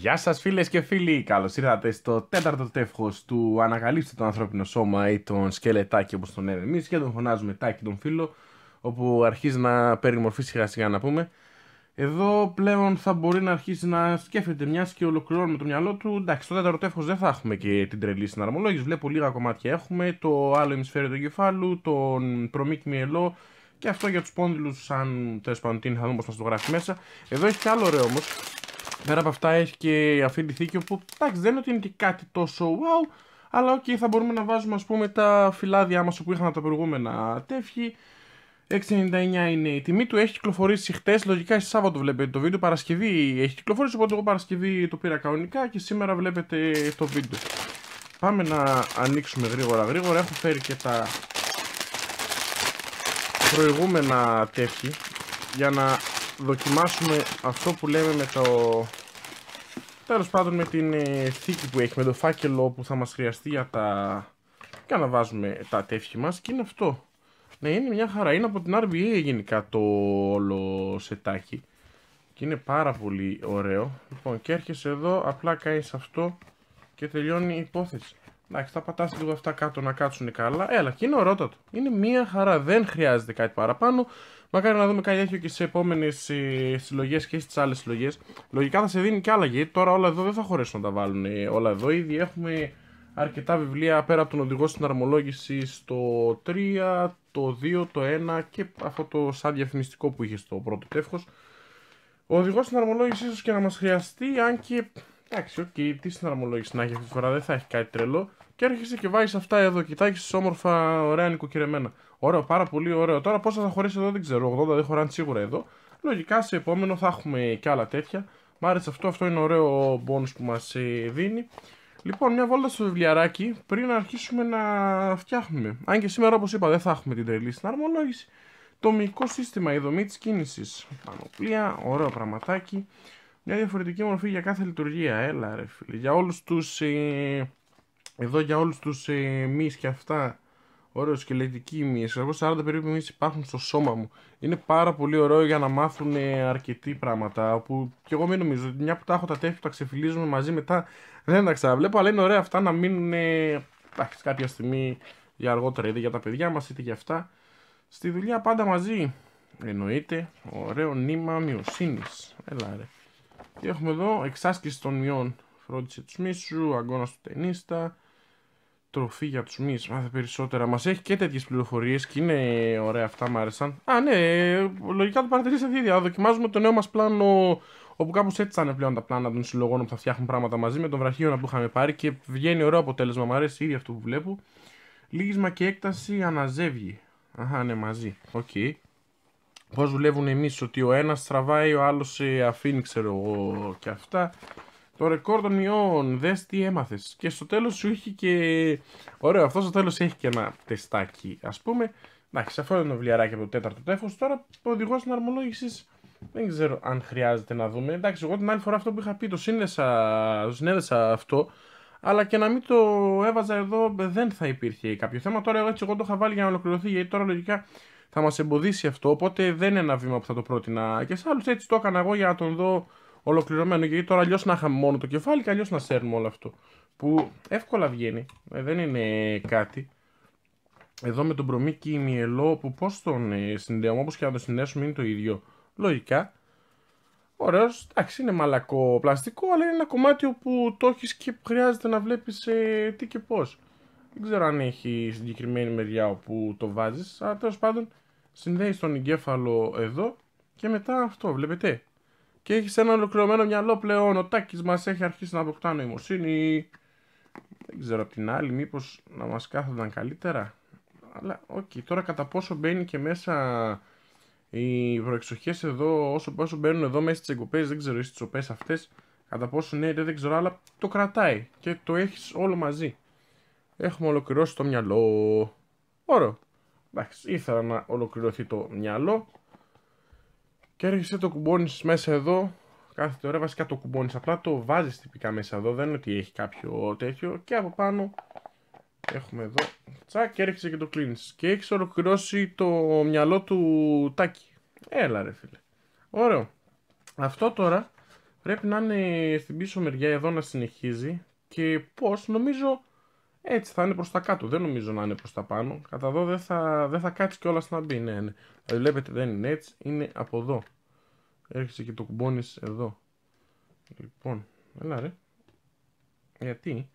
Γεια σας φίλες και φίλοι, καλώς ήρθατε στο τέταρτο τεύχος του Ανακαλύψτε το ανθρώπινο σώμα ή τον σκελετάκι όπως τον λέμε εμείς και τον φωνάζουμε τάκι τον φίλο όπου αρχίζει να παίρνει μορφή σιγά σιγά να πούμε εδώ πλέον θα μπορεί να αρχίσει να σκέφτεται μιας και ολοκληρώνουμε το μυαλό του. Εντάξει, στο τέταρτο τεύχος δεν θα έχουμε και την τρελή συναρμολόγηση. Βλέπω λίγα κομμάτια έχουμε. Το άλλο ημισφαίριο του κεφάλου, τον προμήκη μυελό και αυτό για τους πόντιλους, Αν τέλος πάντων θα δούμε πώς θα στο γράφει μέσα. Εδώ έχει κι άλλο ωραίο Πέρα από αυτά έχει και αυτή τη θήκη όπου εντάξει δεν είναι ότι είναι και κάτι τόσο wow αλλά οκ θα μπορούμε να βάζουμε ας πούμε τα φυλάδια μας που είχαμε τα προηγούμενα τεύχη 6,99 είναι η τιμή του, έχει κυκλοφορήσει χτες, Λογικά εσείς Σάββατο βλέπετε το βίντεο. Παρασκευή έχει κυκλοφορήσει, οπότε εγώ Παρασκευή το πήρα κανονικά και σήμερα βλέπετε το βίντεο. Πάμε να ανοίξουμε γρήγορα γρήγορα. Έχω φέρει και τα προηγούμενα τεύχη για να δοκιμάσουμε αυτό που λέμε με το Τέλος πάντων με την ε, θήκη που έχει, το φάκελο που θα μας χρειαστεί για τα... Για να βάζουμε τα τεύχη μας και είναι αυτό. Ναι, είναι μια χαρά. Είναι από την RBA γενικά το όλο σετάκι. Και είναι πάρα πολύ ωραίο. Λοιπόν, και έρχεσαι εδώ, απλά κάνεις αυτό και τελειώνει η υπόθεση. Εντάξει, θα πατάς λίγο αυτά κάτω να κάτσουν καλά. Έλα, και είναι ορότατο. Είναι μία χαρά. Δεν χρειάζεται κάτι παραπάνω. Μακάρι να δούμε κάτι τέτοιο και στι επόμενε συλλογές και στις άλλες συλλογές. Λογικά θα σε δίνει και άλλα γιατί τώρα όλα εδώ δεν θα χωρέσουν να τα βάλουν. Ε, όλα εδώ ήδη έχουμε αρκετά βιβλία πέρα από τον οδηγό στην αρμολόγηση στο 3, το 2, το 1 και αυτό το σαν διαφημιστικό που είχε στο πρώτο τεύχος. Ο οδηγός στην αρμολόγηση ίσως και να μας χρειαστεί, αν και Εντάξει, οκ, τι συναρμολόγηση να έχει αυτή τη φορά, δεν θα έχει κάτι τρελό. Και έρχεσαι και βάζει αυτά εδώ, κοιτάξεις όμορφα, ωραία νοικοκυρεμένα. Ωραίο, πάρα πολύ ωραίο. Τώρα πόσα θα χωρίσει εδώ δεν ξέρω, 80 δεν χωράνε σίγουρα εδώ. Λογικά σε επόμενο θα έχουμε και άλλα τέτοια. Μ' άρεσε αυτό, αυτό είναι ωραίο bonus που μας ε, δίνει. Λοιπόν, μια βόλτα στο βιβλιαράκι πριν αρχίσουμε να φτιάχνουμε. Αν και σήμερα, όπως είπα, δεν θα έχουμε την τρελή συναρμολόγηση. Το μυϊκό σύστημα, η δομή της κίνησης. Πανοπλία, ωραίο πραγματάκι. Μια διαφορετική μορφή για κάθε λειτουργία. Έλα ρε φίλε. Για όλους τους... Ε... Εδώ για όλους τους ε... μυς και αυτά. Ωραίο σκελετική μυς. Εγώ 40 περίπου μυς υπάρχουν στο σώμα μου. Είναι πάρα πολύ ωραίο για να μάθουν ε, αρκετοί πράγματα. όπου και εγώ μην νομίζω ότι μια που τα έχω τα τέφη που τα ξεφυλίζουμε μαζί μετά δεν τα ξαναβλέπω. Αλλά είναι ωραία αυτά να μείνουν εντάξει, κάποια στιγμή για αργότερα, είτε για τα παιδιά μας, είτε για αυτά. Στη δουλειά πάντα μαζί. Εννοείται, ωραίο νήμα μειοσύνης. Έλα ρε. Τι έχουμε εδώ εξάσκηση των μειών. Φρόντισε τους μίσους, αγώνα του ταινίστα, τροφή για τους μίσους. Μάθε περισσότερα. Μας έχει και τέτοιες πληροφορίες και είναι ωραία αυτά, μου άρεσαν. Α, ναι, λογικά το παρατηρήσατε ήδη. Δοκιμάζουμε το νέο μας πλάνο όπου κάπως έτσι ήταν πλέον τα πλάνα των συλλογών που θα φτιάχνουν πράγματα μαζί με τον βραχίωνα που είχαμε πάρει και βγαίνει ωραίο αποτέλεσμα. Μ' αρέσει ήδη αυτό που βλέπω. Λίγισμα και έκταση αναζεύγει. Αχα, ναι, μαζί. Οκ. Okay. Πώς δουλεύουν εμείς ότι ο ένας τραβάει, ο άλλος αφήνει ξέρω εγώ και αυτά το ρεκόρ των ιών, δες τι έμαθες. και στο τέλος σου είχε και ωραίο αυτός στο τέλος έχει και ένα τεστάκι ας πούμε εντάξει αυτό είναι το βιβλιαράκι από το τέταρτο τέφος τώρα ο οδηγός συναρμολόγηση δεν ξέρω αν χρειάζεται να δούμε εντάξει εγώ την άλλη φορά αυτό που είχα πει το σύνδεσα, το συνέδεσα αυτό αλλά και να μην το έβαζα εδώ δεν θα υπήρχε κάποιο θέμα. Τώρα έτσι εγώ το είχα βάλει για να ολοκληρωθεί γιατί τώρα λογικά θα μας εμποδίσει αυτό. Οπότε δεν είναι ένα βήμα που θα το πρότεινα και σε άλλους Έτσι το έκανα εγώ για να τον δω ολοκληρωμένο. Γιατί τώρα αλλιώς να είχαμε μόνο το κεφάλι και αλλιώς να σέρνουμε όλο αυτό. Που εύκολα βγαίνει. Ε, δεν είναι κάτι. Εδώ με τον προμήκη μυελό που πώς τον ε, συνδέουμε, όπως και να το συνδέσουμε είναι το ίδιο. Λογικά. Ωραίος, εντάξει, είναι μαλακό πλαστικό, αλλά είναι ένα κομμάτι όπου το έχεις και χρειάζεται να βλέπεις ε, τι και πώς. Δεν ξέρω αν έχει συγκεκριμένη μεριά όπου το βάζεις, αλλά τέλος πάντων συνδέει τον εγκέφαλο εδώ και μετά αυτό, βλέπετε. Και έχεις ένα ολοκληρωμένο μυαλό πλέον. Ο Τάκης μας έχει αρχίσει να αποκτά νοημοσύνη. Δεν ξέρω απ' την άλλη, μήπως να μας κάθονταν καλύτερα. Αλλά οκ, okay. τώρα κατά πόσο μπαίνει και μέσα οι προεξοχές εδώ, όσο, πόσο μπαίνουν εδώ μέσα στις εγκοπές, δεν ξέρω, στις οπές αυτές, κατά πόσο ναι, δεν ξέρω, αλλά το κρατάει και το έχεις όλο μαζί. Έχουμε ολοκληρώσει το μυαλό. Ωραίο. Εντάξει, ήθελα να ολοκληρωθεί το μυαλό. Και έρχεσαι το κουμπώνις μέσα εδώ. Κάθεται ωραία, βασικά το κουμπώνι Απλά το βάζεις τυπικά μέσα εδώ. Δεν είναι ότι έχει κάποιο τέτοιο. Και από πάνω έχουμε εδώ. Τσά. και έρχεσαι και το κλείνεις. Και έχεις ολοκληρώσει το μυαλό του τάκι. Έλα ρε φίλε. Ωραίο. Αυτό τώρα πρέπει να είναι στην πίσω μεριά εδώ να συνεχίζει. Και πως, νομίζω έτσι θα είναι προς τα κάτω. Δεν νομίζω να είναι προς τα πάνω. Κατά εδώ δεν θα, δεν θα κάτσει κιόλας να μπει. Ναι, ναι. Δηλαδή, βλέπετε δεν είναι έτσι. Είναι από εδώ. Έρχεσαι και το κουμπώνεις εδώ. Λοιπόν, έλα ρε. Γιατί.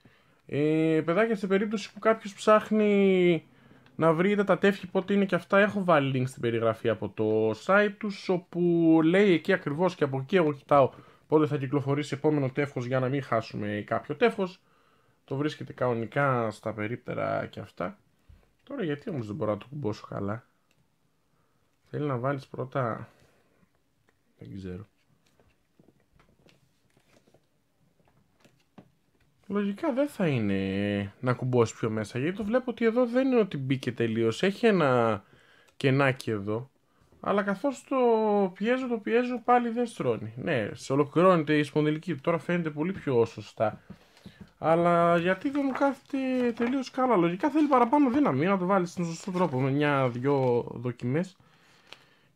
Ε, παιδάκια, σε περίπτωση που κάποιος ψάχνει να βρείτε τα τεύχη πότε είναι και αυτά, έχω βάλει link στην περιγραφή από το site τους. όπου λέει εκεί ακριβώς και από εκεί εγώ κοιτάω πότε θα κυκλοφορήσει επόμενο τεύχος για να μην χάσουμε κάποιο τεύχος. Το βρίσκεται κανονικά στα περίπτερα και αυτά. Τώρα γιατί όμως δεν μπορώ να το κουμπώσω καλά. Θέλει να βάλεις πρώτα... Δεν ξέρω. Λογικά δεν θα είναι να κουμπώσεις πιο μέσα. Γιατί το βλέπω ότι εδώ δεν είναι ότι μπήκε τελείως. Έχει ένα κενάκι εδώ. Αλλά καθώς το πιέζω, το πιέζω πάλι δεν στρώνει. Ναι, σε ολοκληρώνεται η σπονδυλική. Τώρα φαίνεται πολύ πιο σωστά. Αλλά γιατί δεν μου κάθεται τελείως καλά. Λογικά θέλει παραπάνω δύναμη να το βάλει στον σωστό τρόπο με μια-δυο δοκιμές.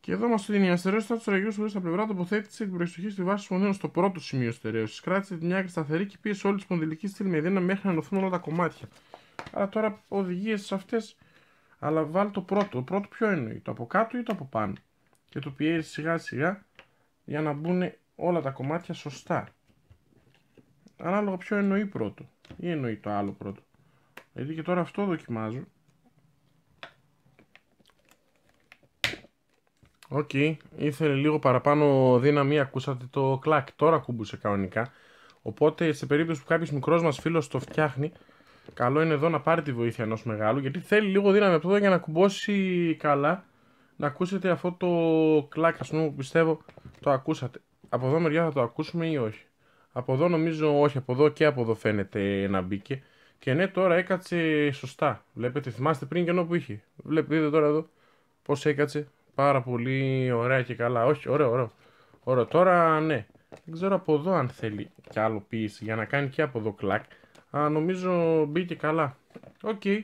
Και εδώ μας δίνει η αστερέωση του ραγιού που στα πλευρά τοποθέτησε την προσοχή στη βάση σπονδύων στο πρώτο σημείο στερέωση. Κράτησε την άκρη σταθερή και πίεσε όλη τη σπονδυλική στήλη με δύναμη μέχρι να ενωθούν όλα τα κομμάτια. Άρα τώρα οδηγίες σε αυτές. Αλλά βάλει το πρώτο. Το πρώτο ποιο εννοεί, το από κάτω ή το από πάνω. Και το πιέζει σιγά σιγά για να μπουν όλα τα κομμάτια σωστά ανάλογα ποιο εννοεί πρώτο ή εννοεί το άλλο πρώτο. Γιατί δηλαδή και τώρα αυτό δοκιμάζω. Οκ, okay. ήθελε λίγο παραπάνω δύναμη, ακούσατε το κλακ, τώρα κούμπουσε κανονικά. Οπότε σε περίπτωση που κάποιος μικρός μας φίλος το φτιάχνει, καλό είναι εδώ να πάρει τη βοήθεια ενός μεγάλου, γιατί θέλει λίγο δύναμη από εδώ για να κουμπώσει καλά, να ακούσετε αυτό το κλακ, ας πούμε, πιστεύω το ακούσατε. Από εδώ μεριά θα το ακούσουμε ή όχι. Από εδώ νομίζω όχι, από εδώ και από εδώ φαίνεται να μπήκε. Και ναι, τώρα έκατσε σωστά. Βλέπετε, θυμάστε πριν και ενώ που είχε. Βλέπετε τώρα εδώ πώς έκατσε. Πάρα πολύ ωραία και καλά. Όχι, ωραίο, ωραίο. Ωραίο. Τώρα ναι. Δεν ξέρω από εδώ αν θέλει κι άλλο πίεση για να κάνει και από εδώ κλακ. Α, νομίζω μπήκε καλά. Οκ. Okay.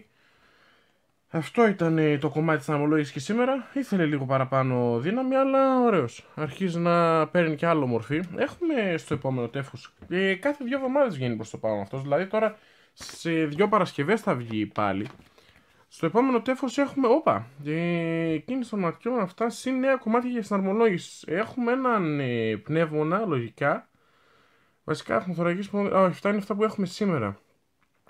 Αυτό ήταν ε, το κομμάτι της αναμολόγησης και σήμερα. Ήθελε λίγο παραπάνω δύναμη, αλλά ωραίος. Αρχίζει να παίρνει και άλλο μορφή. Έχουμε στο επόμενο τεύχος, ε, κάθε δύο εβδομάδες βγαίνει προς το πάνω αυτός. Δηλαδή τώρα σε δύο Παρασκευές θα βγει πάλι. Στο επόμενο τέφος έχουμε, όπα, ε, κίνηση των ματιών αυτά, είναι νέα κομμάτια για συναρμολόγηση. Έχουμε έναν ε, πνεύμονα, λογικά. Βασικά έχουμε θωρακίσει, όχι, αυτά είναι αυτά που έχουμε σήμερα.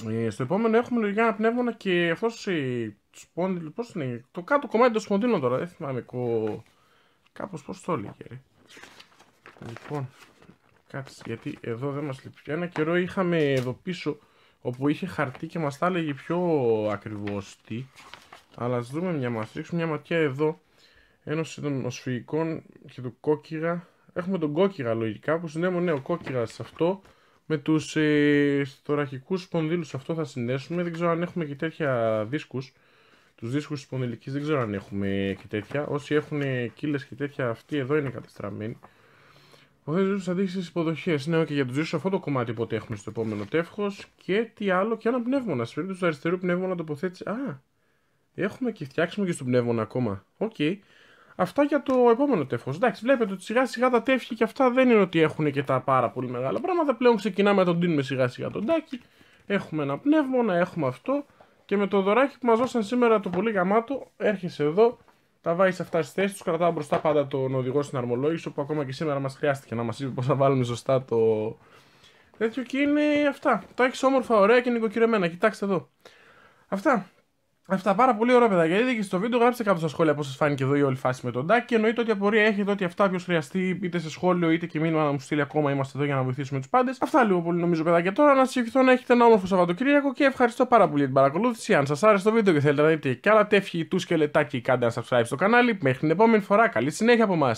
Ε, στο επόμενο έχουμε λογικά ένα πνεύμονα και αυτός η σπόνδυλη, πώς είναι, το κάτω κομμάτι των σπονδύνων τώρα, δεν θυμάμαι. Κο... Κάπως πώς το έλεγε. Λοιπόν, κάτσε γιατί εδώ δεν μας λείπει. Ένα καιρό είχαμε εδώ πίσω όπου είχε χαρτί και μας τα έλεγε πιο ακριβώς τι. Αλλά ας δούμε μια μα ρίξουμε μια ματιά εδώ. Ένωση των οσφυγικών και του κόκκιγα. Έχουμε τον κόκκιγα λογικά που συνέβη ναι, ο νέο σε αυτό με τους ε, θωρακικούς αυτό θα συνδέσουμε. Δεν ξέρω αν έχουμε και τέτοια δίσκους. Τους δίσκους σπονδυλικής δεν ξέρω αν έχουμε και τέτοια. Όσοι έχουν κύλες και τέτοια αυτοί εδώ είναι κατεστραμμένοι. οπότε Θεό θα δείξει τις υποδοχές. Ναι, και για τους δίσκους αυτό το κομμάτι ποτέ έχουμε στο επόμενο τεύχος. Και τι άλλο, και ένα πνεύμονα. Σε περίπτωση του αριστερού πνεύμονα τοποθέτηση. Α, έχουμε και φτιάξουμε και στο πνεύμονα ακόμα. Οκ. Okay. Αυτά για το επόμενο τεύχος. Εντάξει, βλέπετε ότι σιγά σιγά τα τεύχη και αυτά δεν είναι ότι έχουν και τα πάρα πολύ μεγάλα πράγματα. Πλέον ξεκινάμε να τον Τίνουμε σιγά σιγά τον τάκι. Έχουμε ένα να έχουμε αυτό. Και με το δωράκι που μας δώσαν σήμερα το πολύ γαμάτο, έρχεσαι εδώ, τα βάζεις αυτά στις θέσεις τους. Κρατάω μπροστά πάντα τον οδηγό στην αρμολόγηση, που ακόμα και σήμερα μας χρειάστηκε να μας είπε πώς θα βάλουμε σωστά το. Τέτοιο και είναι αυτά. Τα έχεις όμορφα, ωραία και νοικοκυρεμένα. Κοιτάξτε εδώ. Αυτά. Αυτά πάρα πολύ ωραία, παιδιά. Γιατί και στο βίντεο γράψτε κάτω στα σχόλια πώς σας φάνηκε εδώ η όλη φάση με τον Ντάκ. Και εννοείται ότι απορία έχετε ότι αυτά ποιος χρειαστεί είτε σε σχόλιο είτε και μήνυμα να μου στείλει ακόμα. Είμαστε εδώ για να βοηθήσουμε τους πάντες. Αυτά λίγο πολύ νομίζω, και Τώρα να σας ευχηθώ να έχετε ένα όμορφο Σαββατοκύριακο και ευχαριστώ πάρα πολύ για την παρακολούθηση. Αν σας άρεσε το βίντεο και θέλετε να δείτε και άλλα τεύχη του σκελετάκι, κάντε ένα subscribe στο κανάλι. Μέχρι την επόμενη φορά, καλή συνέχεια από εμά.